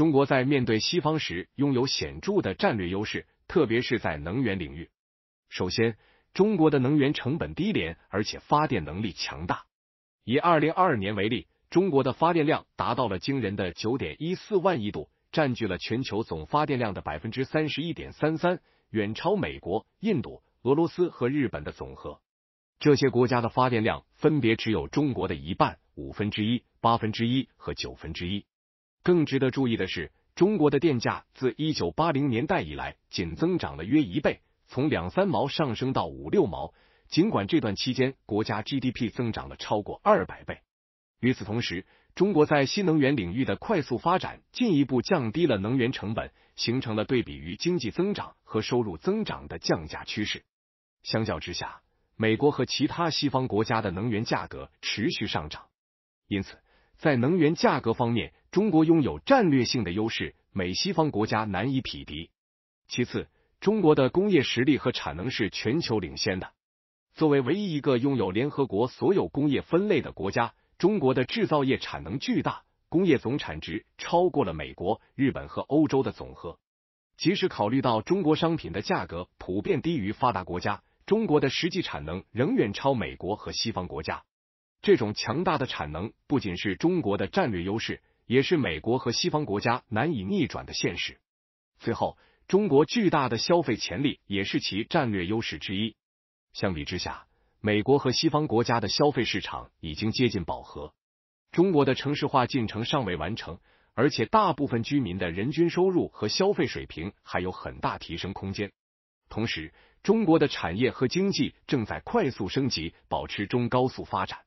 中国在面对西方时拥有显著的战略优势，特别是在能源领域。首先，中国的能源成本低廉，而且发电能力强大。以二零二二年为例，中国的发电量达到了惊人的九点一四万亿度，占据了全球总发电量的百分之三十一点三三，远超美国、印度、俄罗斯和日本的总和。这些国家的发电量分别只有中国的一半、五分之一、八分之一和九分之一。更值得注意的是，中国的电价自一九八零年代以来仅增长了约一倍，从两三毛上升到五六毛。尽管这段期间国家 GDP 增长了超过二百倍，与此同时，中国在新能源领域的快速发展进一步降低了能源成本，形成了对比于经济增长和收入增长的降价趋势。相较之下，美国和其他西方国家的能源价格持续上涨。因此，在能源价格方面，中国拥有战略性的优势，美西方国家难以匹敌。其次，中国的工业实力和产能是全球领先的。作为唯一一个拥有联合国所有工业分类的国家，中国的制造业产能巨大，工业总产值超过了美国、日本和欧洲的总和。即使考虑到中国商品的价格普遍低于发达国家，中国的实际产能仍远超美国和西方国家。这种强大的产能不仅是中国的战略优势。也是美国和西方国家难以逆转的现实。最后，中国巨大的消费潜力也是其战略优势之一。相比之下，美国和西方国家的消费市场已经接近饱和，中国的城市化进程尚未完成，而且大部分居民的人均收入和消费水平还有很大提升空间。同时，中国的产业和经济正在快速升级，保持中高速发展。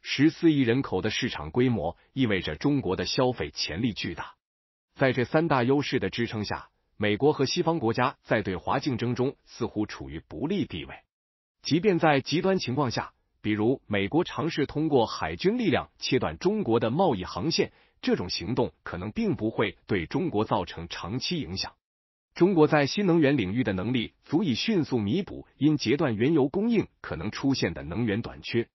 十四亿人口的市场规模意味着中国的消费潜力巨大。在这三大优势的支撑下，美国和西方国家在对华竞争中似乎处于不利地位。即便在极端情况下，比如美国尝试通过海军力量切断中国的贸易航线，这种行动可能并不会对中国造成长期影响。中国在新能源领域的能力足以迅速弥补因截断原油供应可能出现的能源短缺。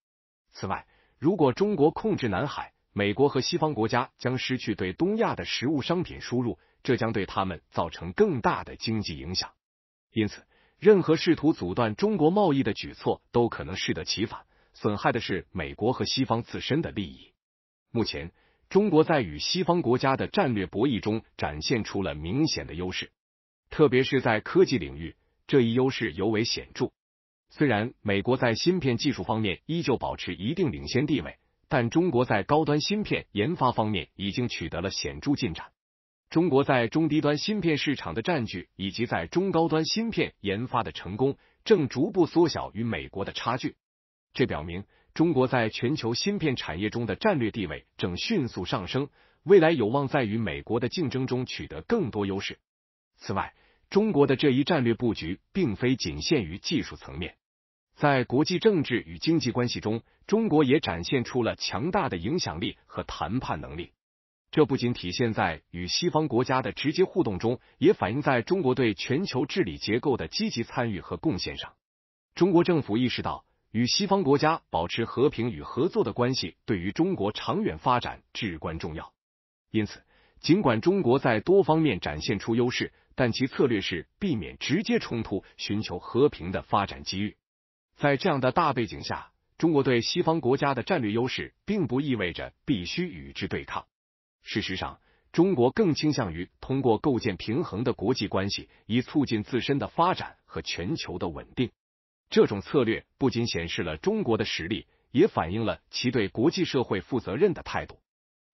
此外，如果中国控制南海，美国和西方国家将失去对东亚的食物商品输入，这将对他们造成更大的经济影响。因此，任何试图阻断中国贸易的举措都可能适得其反，损害的是美国和西方自身的利益。目前，中国在与西方国家的战略博弈中展现出了明显的优势，特别是在科技领域，这一优势尤为显著。虽然美国在芯片技术方面依旧保持一定领先地位，但中国在高端芯片研发方面已经取得了显著进展。中国在中低端芯片市场的占据，以及在中高端芯片研发的成功，正逐步缩小与美国的差距。这表明中国在全球芯片产业中的战略地位正迅速上升，未来有望在与美国的竞争中取得更多优势。此外，中国的这一战略布局并非仅限于技术层面。在国际政治与经济关系中，中国也展现出了强大的影响力和谈判能力。这不仅体现在与西方国家的直接互动中，也反映在中国对全球治理结构的积极参与和贡献上。中国政府意识到，与西方国家保持和平与合作的关系对于中国长远发展至关重要。因此，尽管中国在多方面展现出优势，但其策略是避免直接冲突，寻求和平的发展机遇。在这样的大背景下，中国对西方国家的战略优势，并不意味着必须与之对抗。事实上，中国更倾向于通过构建平衡的国际关系，以促进自身的发展和全球的稳定。这种策略不仅显示了中国的实力，也反映了其对国际社会负责任的态度。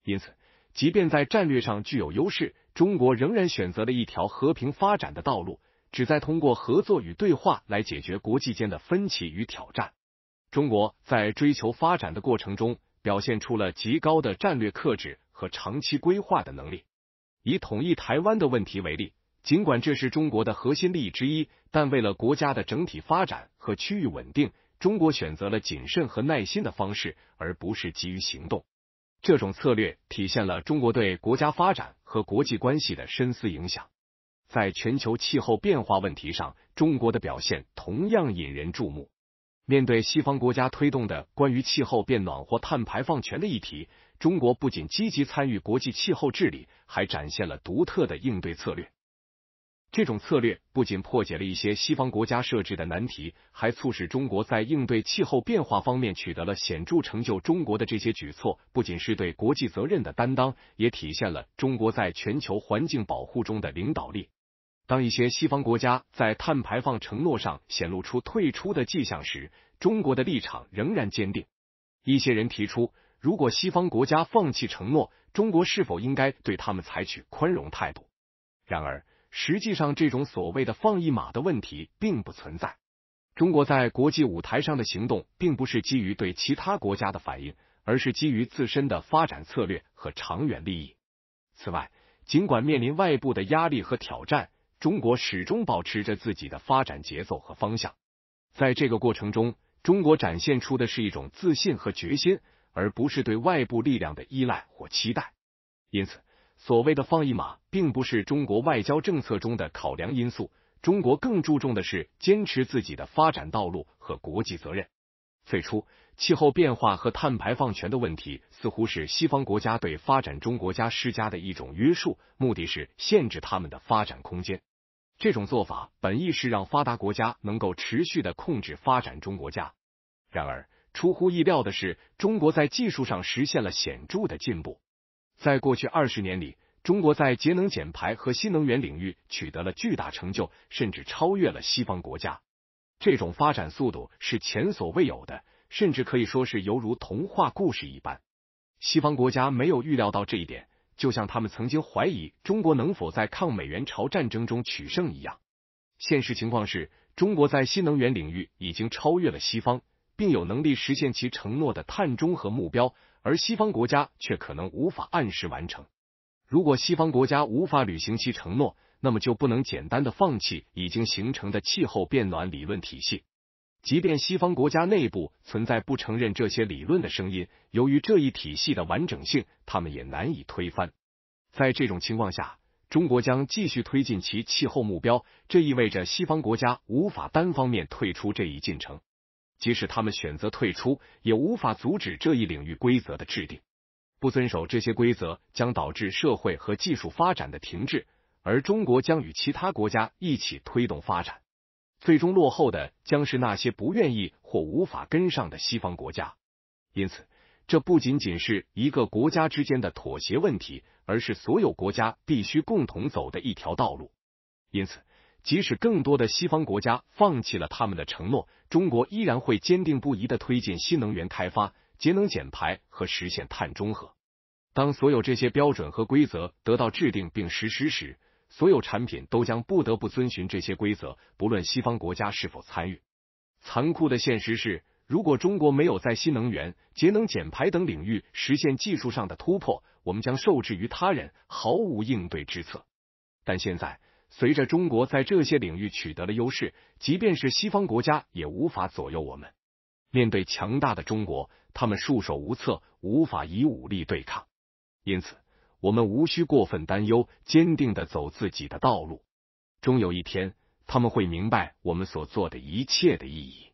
因此，即便在战略上具有优势，中国仍然选择了一条和平发展的道路。旨在通过合作与对话来解决国际间的分歧与挑战。中国在追求发展的过程中，表现出了极高的战略克制和长期规划的能力。以统一台湾的问题为例，尽管这是中国的核心利益之一，但为了国家的整体发展和区域稳定，中国选择了谨慎和耐心的方式，而不是急于行动。这种策略体现了中国对国家发展和国际关系的深思影响。在全球气候变化问题上，中国的表现同样引人注目。面对西方国家推动的关于气候变暖或碳排放权的议题，中国不仅积极参与国际气候治理，还展现了独特的应对策略。这种策略不仅破解了一些西方国家设置的难题，还促使中国在应对气候变化方面取得了显著成就。中国的这些举措不仅是对国际责任的担当，也体现了中国在全球环境保护中的领导力。当一些西方国家在碳排放承诺上显露出退出的迹象时，中国的立场仍然坚定。一些人提出，如果西方国家放弃承诺，中国是否应该对他们采取宽容态度？然而，实际上这种所谓的“放一马”的问题并不存在。中国在国际舞台上的行动，并不是基于对其他国家的反应，而是基于自身的发展策略和长远利益。此外，尽管面临外部的压力和挑战，中国始终保持着自己的发展节奏和方向，在这个过程中，中国展现出的是一种自信和决心，而不是对外部力量的依赖或期待。因此，所谓的放一马，并不是中国外交政策中的考量因素。中国更注重的是坚持自己的发展道路和国际责任。最初，气候变化和碳排放权的问题，似乎是西方国家对发展中国家施加的一种约束，目的是限制他们的发展空间。这种做法本意是让发达国家能够持续的控制发展中国家，然而出乎意料的是，中国在技术上实现了显著的进步。在过去二十年里，中国在节能减排和新能源领域取得了巨大成就，甚至超越了西方国家。这种发展速度是前所未有的，甚至可以说是犹如童话故事一般。西方国家没有预料到这一点。就像他们曾经怀疑中国能否在抗美援朝战争中取胜一样，现实情况是中国在新能源领域已经超越了西方，并有能力实现其承诺的碳中和目标，而西方国家却可能无法按时完成。如果西方国家无法履行其承诺，那么就不能简单的放弃已经形成的气候变暖理论体系。即便西方国家内部存在不承认这些理论的声音，由于这一体系的完整性，他们也难以推翻。在这种情况下，中国将继续推进其气候目标，这意味着西方国家无法单方面退出这一进程。即使他们选择退出，也无法阻止这一领域规则的制定。不遵守这些规则将导致社会和技术发展的停滞，而中国将与其他国家一起推动发展。最终落后的将是那些不愿意或无法跟上的西方国家。因此，这不仅仅是一个国家之间的妥协问题，而是所有国家必须共同走的一条道路。因此，即使更多的西方国家放弃了他们的承诺，中国依然会坚定不移的推进新能源开发、节能减排和实现碳中和。当所有这些标准和规则得到制定并实施时，所有产品都将不得不遵循这些规则，不论西方国家是否参与。残酷的现实是，如果中国没有在新能源、节能减排等领域实现技术上的突破，我们将受制于他人，毫无应对之策。但现在，随着中国在这些领域取得了优势，即便是西方国家也无法左右我们。面对强大的中国，他们束手无策，无法以武力对抗。因此。我们无需过分担忧，坚定的走自己的道路，终有一天他们会明白我们所做的一切的意义。